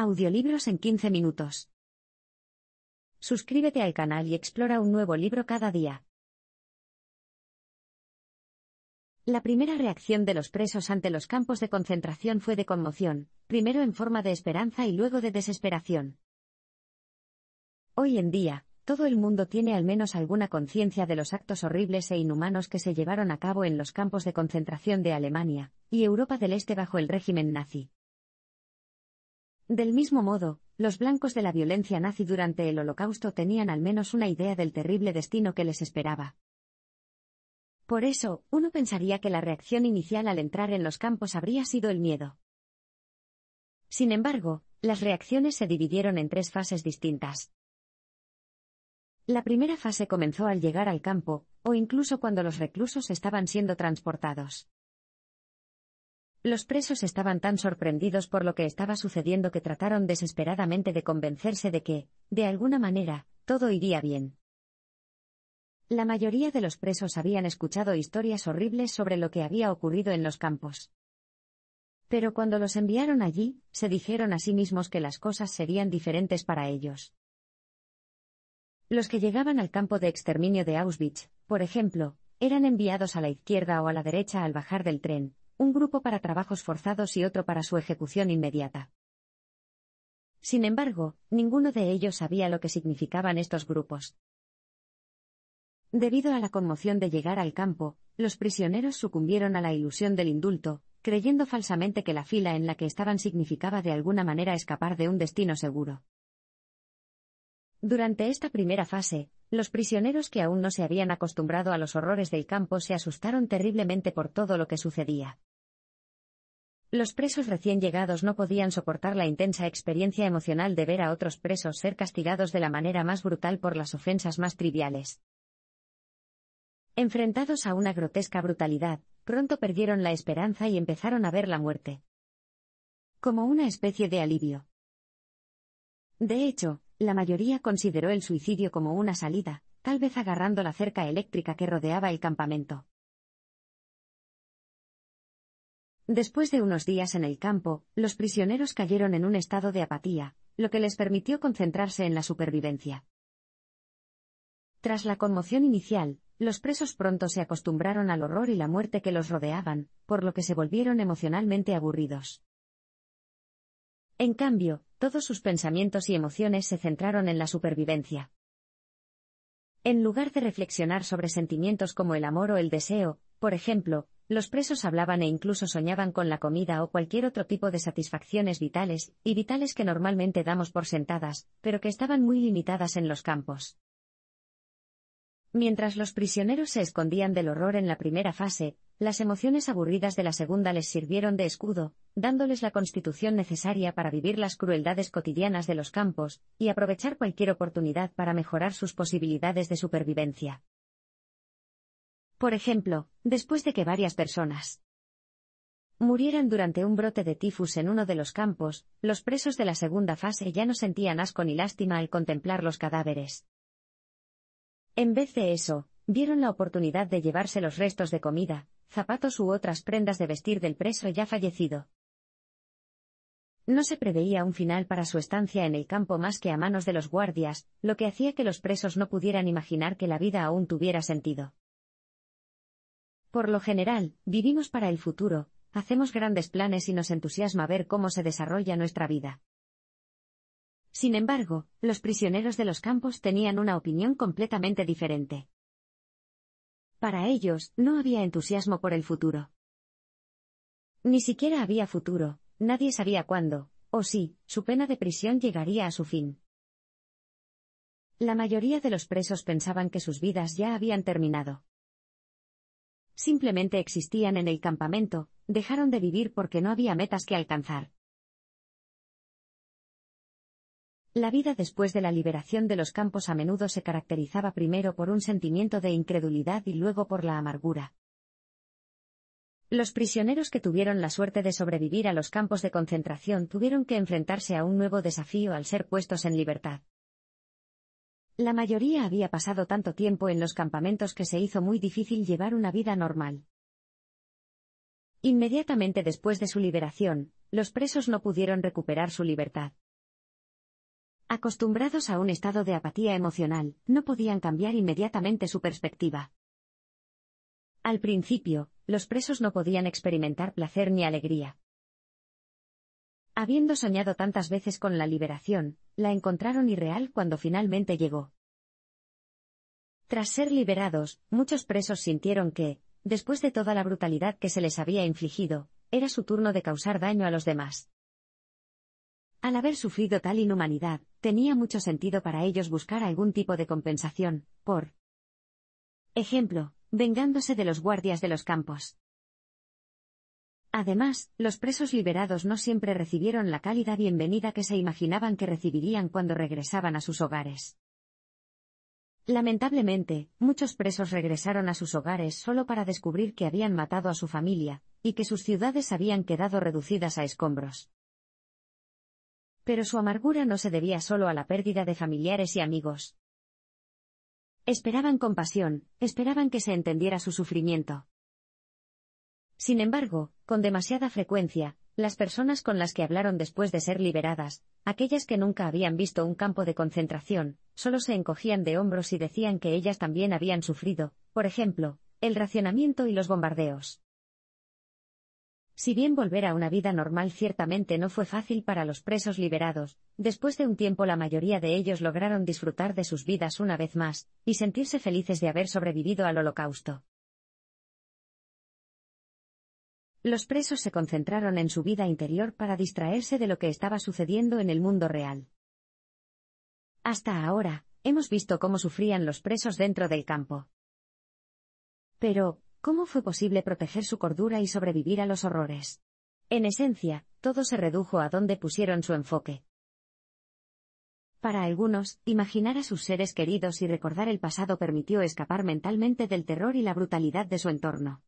Audiolibros en 15 minutos. Suscríbete al canal y explora un nuevo libro cada día. La primera reacción de los presos ante los campos de concentración fue de conmoción, primero en forma de esperanza y luego de desesperación. Hoy en día, todo el mundo tiene al menos alguna conciencia de los actos horribles e inhumanos que se llevaron a cabo en los campos de concentración de Alemania y Europa del Este bajo el régimen nazi. Del mismo modo, los blancos de la violencia nazi durante el Holocausto tenían al menos una idea del terrible destino que les esperaba. Por eso, uno pensaría que la reacción inicial al entrar en los campos habría sido el miedo. Sin embargo, las reacciones se dividieron en tres fases distintas. La primera fase comenzó al llegar al campo, o incluso cuando los reclusos estaban siendo transportados. Los presos estaban tan sorprendidos por lo que estaba sucediendo que trataron desesperadamente de convencerse de que, de alguna manera, todo iría bien. La mayoría de los presos habían escuchado historias horribles sobre lo que había ocurrido en los campos. Pero cuando los enviaron allí, se dijeron a sí mismos que las cosas serían diferentes para ellos. Los que llegaban al campo de exterminio de Auschwitz, por ejemplo, eran enviados a la izquierda o a la derecha al bajar del tren, un grupo para trabajos forzados y otro para su ejecución inmediata. Sin embargo, ninguno de ellos sabía lo que significaban estos grupos. Debido a la conmoción de llegar al campo, los prisioneros sucumbieron a la ilusión del indulto, creyendo falsamente que la fila en la que estaban significaba de alguna manera escapar de un destino seguro. Durante esta primera fase, los prisioneros que aún no se habían acostumbrado a los horrores del campo se asustaron terriblemente por todo lo que sucedía. Los presos recién llegados no podían soportar la intensa experiencia emocional de ver a otros presos ser castigados de la manera más brutal por las ofensas más triviales. Enfrentados a una grotesca brutalidad, pronto perdieron la esperanza y empezaron a ver la muerte. Como una especie de alivio. De hecho, la mayoría consideró el suicidio como una salida, tal vez agarrando la cerca eléctrica que rodeaba el campamento. Después de unos días en el campo, los prisioneros cayeron en un estado de apatía, lo que les permitió concentrarse en la supervivencia. Tras la conmoción inicial, los presos pronto se acostumbraron al horror y la muerte que los rodeaban, por lo que se volvieron emocionalmente aburridos. En cambio, todos sus pensamientos y emociones se centraron en la supervivencia. En lugar de reflexionar sobre sentimientos como el amor o el deseo, por ejemplo, los presos hablaban e incluso soñaban con la comida o cualquier otro tipo de satisfacciones vitales, y vitales que normalmente damos por sentadas, pero que estaban muy limitadas en los campos. Mientras los prisioneros se escondían del horror en la primera fase, las emociones aburridas de la segunda les sirvieron de escudo, dándoles la constitución necesaria para vivir las crueldades cotidianas de los campos, y aprovechar cualquier oportunidad para mejorar sus posibilidades de supervivencia. Por ejemplo, después de que varias personas murieran durante un brote de tifus en uno de los campos, los presos de la segunda fase ya no sentían asco ni lástima al contemplar los cadáveres. En vez de eso, vieron la oportunidad de llevarse los restos de comida, zapatos u otras prendas de vestir del preso ya fallecido. No se preveía un final para su estancia en el campo más que a manos de los guardias, lo que hacía que los presos no pudieran imaginar que la vida aún tuviera sentido. Por lo general, vivimos para el futuro, hacemos grandes planes y nos entusiasma ver cómo se desarrolla nuestra vida. Sin embargo, los prisioneros de los campos tenían una opinión completamente diferente. Para ellos, no había entusiasmo por el futuro. Ni siquiera había futuro, nadie sabía cuándo, o si, su pena de prisión llegaría a su fin. La mayoría de los presos pensaban que sus vidas ya habían terminado simplemente existían en el campamento, dejaron de vivir porque no había metas que alcanzar. La vida después de la liberación de los campos a menudo se caracterizaba primero por un sentimiento de incredulidad y luego por la amargura. Los prisioneros que tuvieron la suerte de sobrevivir a los campos de concentración tuvieron que enfrentarse a un nuevo desafío al ser puestos en libertad. La mayoría había pasado tanto tiempo en los campamentos que se hizo muy difícil llevar una vida normal. Inmediatamente después de su liberación, los presos no pudieron recuperar su libertad. Acostumbrados a un estado de apatía emocional, no podían cambiar inmediatamente su perspectiva. Al principio, los presos no podían experimentar placer ni alegría. Habiendo soñado tantas veces con la liberación, la encontraron irreal cuando finalmente llegó. Tras ser liberados, muchos presos sintieron que, después de toda la brutalidad que se les había infligido, era su turno de causar daño a los demás. Al haber sufrido tal inhumanidad, tenía mucho sentido para ellos buscar algún tipo de compensación, por ejemplo, vengándose de los guardias de los campos. Además, los presos liberados no siempre recibieron la cálida bienvenida que se imaginaban que recibirían cuando regresaban a sus hogares. Lamentablemente, muchos presos regresaron a sus hogares solo para descubrir que habían matado a su familia, y que sus ciudades habían quedado reducidas a escombros. Pero su amargura no se debía solo a la pérdida de familiares y amigos. Esperaban compasión, esperaban que se entendiera su sufrimiento. Sin embargo, con demasiada frecuencia, las personas con las que hablaron después de ser liberadas, aquellas que nunca habían visto un campo de concentración, solo se encogían de hombros y decían que ellas también habían sufrido, por ejemplo, el racionamiento y los bombardeos. Si bien volver a una vida normal ciertamente no fue fácil para los presos liberados, después de un tiempo la mayoría de ellos lograron disfrutar de sus vidas una vez más, y sentirse felices de haber sobrevivido al holocausto. Los presos se concentraron en su vida interior para distraerse de lo que estaba sucediendo en el mundo real. Hasta ahora, hemos visto cómo sufrían los presos dentro del campo. Pero, ¿cómo fue posible proteger su cordura y sobrevivir a los horrores? En esencia, todo se redujo a donde pusieron su enfoque. Para algunos, imaginar a sus seres queridos y recordar el pasado permitió escapar mentalmente del terror y la brutalidad de su entorno.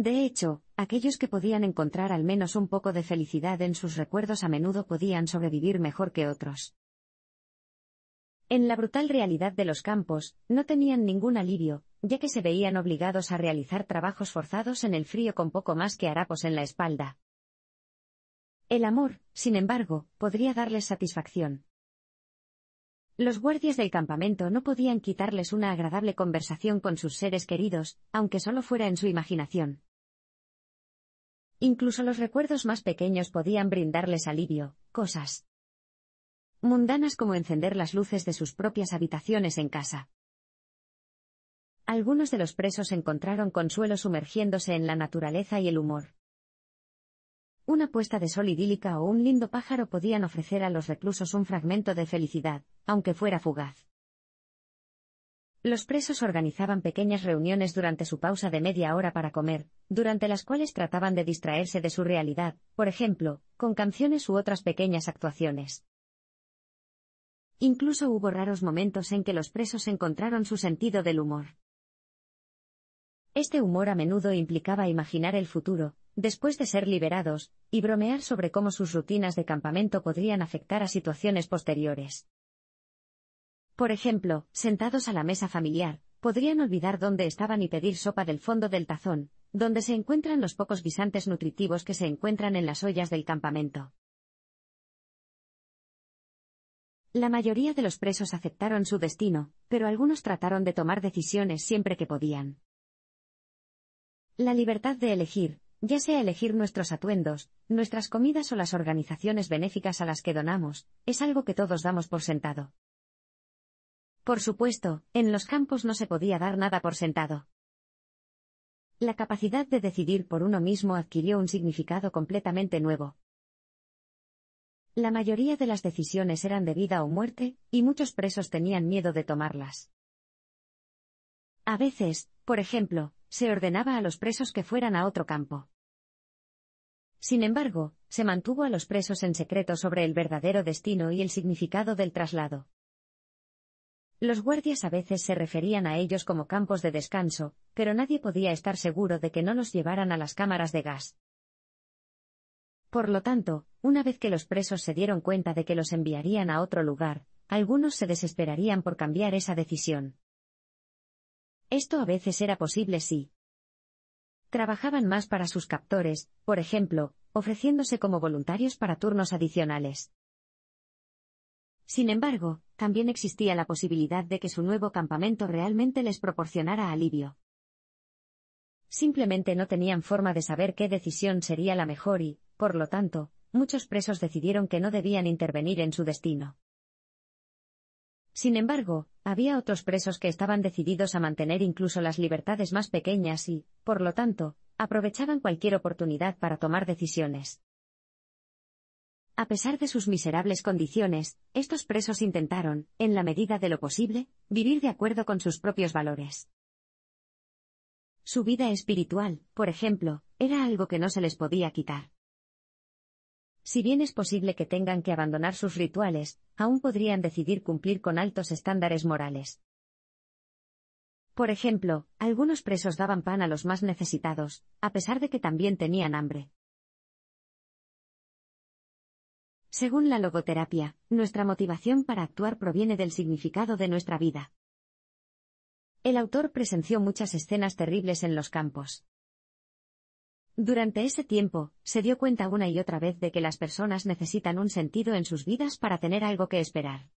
De hecho, aquellos que podían encontrar al menos un poco de felicidad en sus recuerdos a menudo podían sobrevivir mejor que otros. En la brutal realidad de los campos, no tenían ningún alivio, ya que se veían obligados a realizar trabajos forzados en el frío con poco más que harapos en la espalda. El amor, sin embargo, podría darles satisfacción. Los guardias del campamento no podían quitarles una agradable conversación con sus seres queridos, aunque solo fuera en su imaginación. Incluso los recuerdos más pequeños podían brindarles alivio, cosas mundanas como encender las luces de sus propias habitaciones en casa. Algunos de los presos encontraron consuelo sumergiéndose en la naturaleza y el humor. Una puesta de sol idílica o un lindo pájaro podían ofrecer a los reclusos un fragmento de felicidad, aunque fuera fugaz. Los presos organizaban pequeñas reuniones durante su pausa de media hora para comer, durante las cuales trataban de distraerse de su realidad, por ejemplo, con canciones u otras pequeñas actuaciones. Incluso hubo raros momentos en que los presos encontraron su sentido del humor. Este humor a menudo implicaba imaginar el futuro, después de ser liberados, y bromear sobre cómo sus rutinas de campamento podrían afectar a situaciones posteriores. Por ejemplo, sentados a la mesa familiar, podrían olvidar dónde estaban y pedir sopa del fondo del tazón, donde se encuentran los pocos guisantes nutritivos que se encuentran en las ollas del campamento. La mayoría de los presos aceptaron su destino, pero algunos trataron de tomar decisiones siempre que podían. La libertad de elegir, ya sea elegir nuestros atuendos, nuestras comidas o las organizaciones benéficas a las que donamos, es algo que todos damos por sentado. Por supuesto, en los campos no se podía dar nada por sentado. La capacidad de decidir por uno mismo adquirió un significado completamente nuevo. La mayoría de las decisiones eran de vida o muerte, y muchos presos tenían miedo de tomarlas. A veces, por ejemplo, se ordenaba a los presos que fueran a otro campo. Sin embargo, se mantuvo a los presos en secreto sobre el verdadero destino y el significado del traslado. Los guardias a veces se referían a ellos como campos de descanso, pero nadie podía estar seguro de que no los llevaran a las cámaras de gas. Por lo tanto, una vez que los presos se dieron cuenta de que los enviarían a otro lugar, algunos se desesperarían por cambiar esa decisión. Esto a veces era posible si trabajaban más para sus captores, por ejemplo, ofreciéndose como voluntarios para turnos adicionales. Sin embargo, también existía la posibilidad de que su nuevo campamento realmente les proporcionara alivio. Simplemente no tenían forma de saber qué decisión sería la mejor y, por lo tanto, muchos presos decidieron que no debían intervenir en su destino. Sin embargo, había otros presos que estaban decididos a mantener incluso las libertades más pequeñas y, por lo tanto, aprovechaban cualquier oportunidad para tomar decisiones. A pesar de sus miserables condiciones, estos presos intentaron, en la medida de lo posible, vivir de acuerdo con sus propios valores. Su vida espiritual, por ejemplo, era algo que no se les podía quitar. Si bien es posible que tengan que abandonar sus rituales, aún podrían decidir cumplir con altos estándares morales. Por ejemplo, algunos presos daban pan a los más necesitados, a pesar de que también tenían hambre. Según la logoterapia, nuestra motivación para actuar proviene del significado de nuestra vida. El autor presenció muchas escenas terribles en los campos. Durante ese tiempo, se dio cuenta una y otra vez de que las personas necesitan un sentido en sus vidas para tener algo que esperar.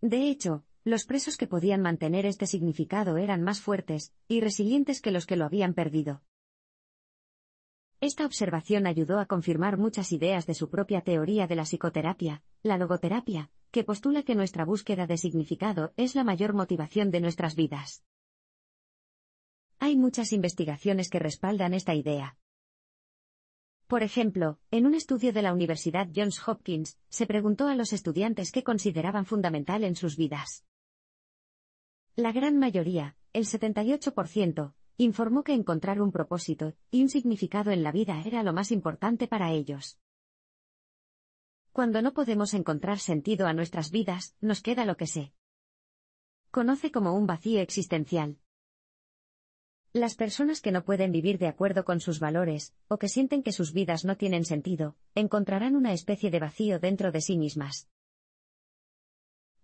De hecho, los presos que podían mantener este significado eran más fuertes y resilientes que los que lo habían perdido. Esta observación ayudó a confirmar muchas ideas de su propia teoría de la psicoterapia, la logoterapia, que postula que nuestra búsqueda de significado es la mayor motivación de nuestras vidas. Hay muchas investigaciones que respaldan esta idea. Por ejemplo, en un estudio de la Universidad Johns Hopkins, se preguntó a los estudiantes qué consideraban fundamental en sus vidas. La gran mayoría, el 78%, informó que encontrar un propósito y un significado en la vida era lo más importante para ellos. Cuando no podemos encontrar sentido a nuestras vidas, nos queda lo que sé. conoce como un vacío existencial. Las personas que no pueden vivir de acuerdo con sus valores, o que sienten que sus vidas no tienen sentido, encontrarán una especie de vacío dentro de sí mismas.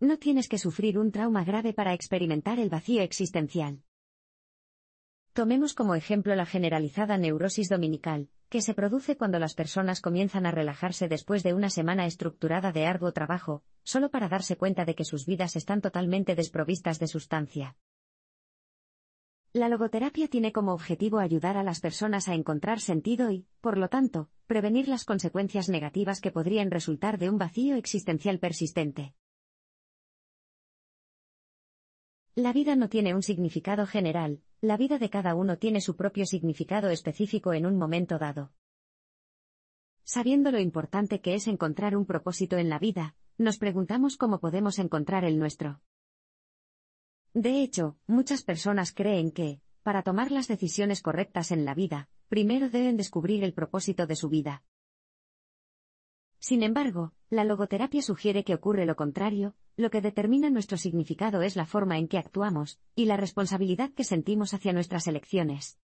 No tienes que sufrir un trauma grave para experimentar el vacío existencial. Tomemos como ejemplo la generalizada neurosis dominical, que se produce cuando las personas comienzan a relajarse después de una semana estructurada de arduo trabajo, solo para darse cuenta de que sus vidas están totalmente desprovistas de sustancia. La logoterapia tiene como objetivo ayudar a las personas a encontrar sentido y, por lo tanto, prevenir las consecuencias negativas que podrían resultar de un vacío existencial persistente. La vida no tiene un significado general, la vida de cada uno tiene su propio significado específico en un momento dado. Sabiendo lo importante que es encontrar un propósito en la vida, nos preguntamos cómo podemos encontrar el nuestro. De hecho, muchas personas creen que, para tomar las decisiones correctas en la vida, primero deben descubrir el propósito de su vida. Sin embargo, la logoterapia sugiere que ocurre lo contrario, lo que determina nuestro significado es la forma en que actuamos, y la responsabilidad que sentimos hacia nuestras elecciones.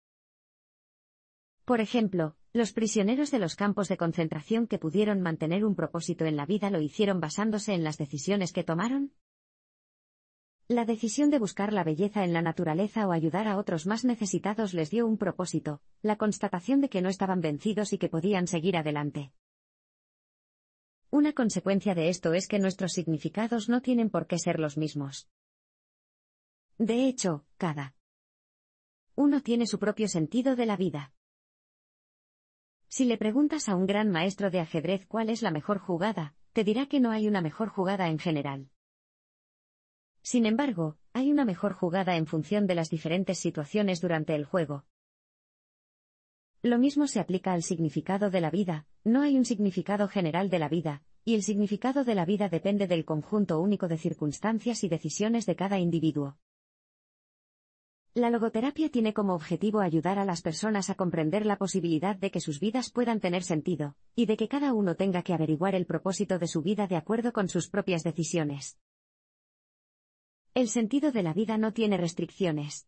Por ejemplo, los prisioneros de los campos de concentración que pudieron mantener un propósito en la vida lo hicieron basándose en las decisiones que tomaron. La decisión de buscar la belleza en la naturaleza o ayudar a otros más necesitados les dio un propósito, la constatación de que no estaban vencidos y que podían seguir adelante. Una consecuencia de esto es que nuestros significados no tienen por qué ser los mismos. De hecho, cada uno tiene su propio sentido de la vida. Si le preguntas a un gran maestro de ajedrez cuál es la mejor jugada, te dirá que no hay una mejor jugada en general. Sin embargo, hay una mejor jugada en función de las diferentes situaciones durante el juego, lo mismo se aplica al significado de la vida, no hay un significado general de la vida, y el significado de la vida depende del conjunto único de circunstancias y decisiones de cada individuo. La logoterapia tiene como objetivo ayudar a las personas a comprender la posibilidad de que sus vidas puedan tener sentido, y de que cada uno tenga que averiguar el propósito de su vida de acuerdo con sus propias decisiones. El sentido de la vida no tiene restricciones.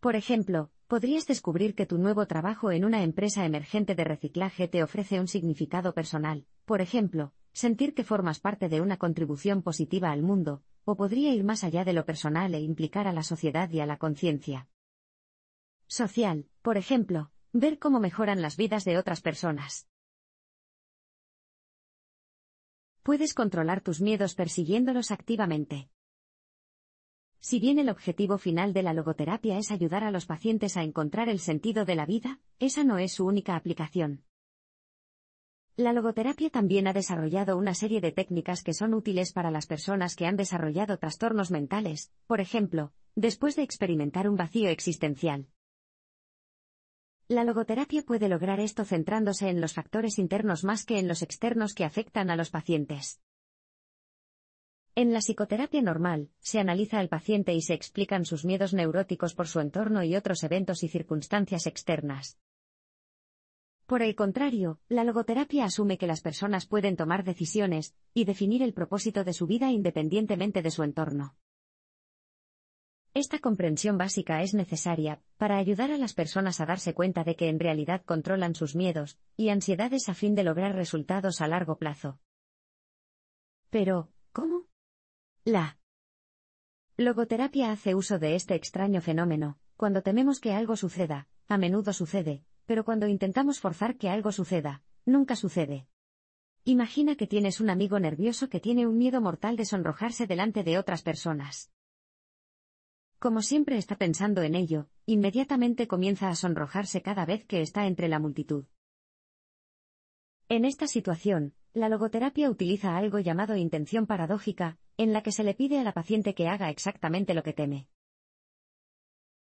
Por ejemplo, podrías descubrir que tu nuevo trabajo en una empresa emergente de reciclaje te ofrece un significado personal, por ejemplo, sentir que formas parte de una contribución positiva al mundo, o podría ir más allá de lo personal e implicar a la sociedad y a la conciencia. Social, por ejemplo, ver cómo mejoran las vidas de otras personas. Puedes controlar tus miedos persiguiéndolos activamente. Si bien el objetivo final de la logoterapia es ayudar a los pacientes a encontrar el sentido de la vida, esa no es su única aplicación. La logoterapia también ha desarrollado una serie de técnicas que son útiles para las personas que han desarrollado trastornos mentales, por ejemplo, después de experimentar un vacío existencial. La logoterapia puede lograr esto centrándose en los factores internos más que en los externos que afectan a los pacientes. En la psicoterapia normal, se analiza al paciente y se explican sus miedos neuróticos por su entorno y otros eventos y circunstancias externas. Por el contrario, la logoterapia asume que las personas pueden tomar decisiones y definir el propósito de su vida independientemente de su entorno. Esta comprensión básica es necesaria para ayudar a las personas a darse cuenta de que en realidad controlan sus miedos y ansiedades a fin de lograr resultados a largo plazo. Pero, ¿cómo? La logoterapia hace uso de este extraño fenómeno, cuando tememos que algo suceda, a menudo sucede, pero cuando intentamos forzar que algo suceda, nunca sucede. Imagina que tienes un amigo nervioso que tiene un miedo mortal de sonrojarse delante de otras personas. Como siempre está pensando en ello, inmediatamente comienza a sonrojarse cada vez que está entre la multitud. En esta situación, la logoterapia utiliza algo llamado intención paradójica, en la que se le pide a la paciente que haga exactamente lo que teme.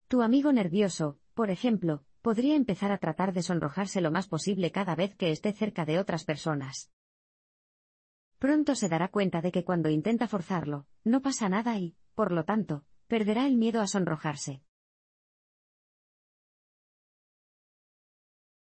Tu amigo nervioso, por ejemplo, podría empezar a tratar de sonrojarse lo más posible cada vez que esté cerca de otras personas. Pronto se dará cuenta de que cuando intenta forzarlo, no pasa nada y, por lo tanto, perderá el miedo a sonrojarse.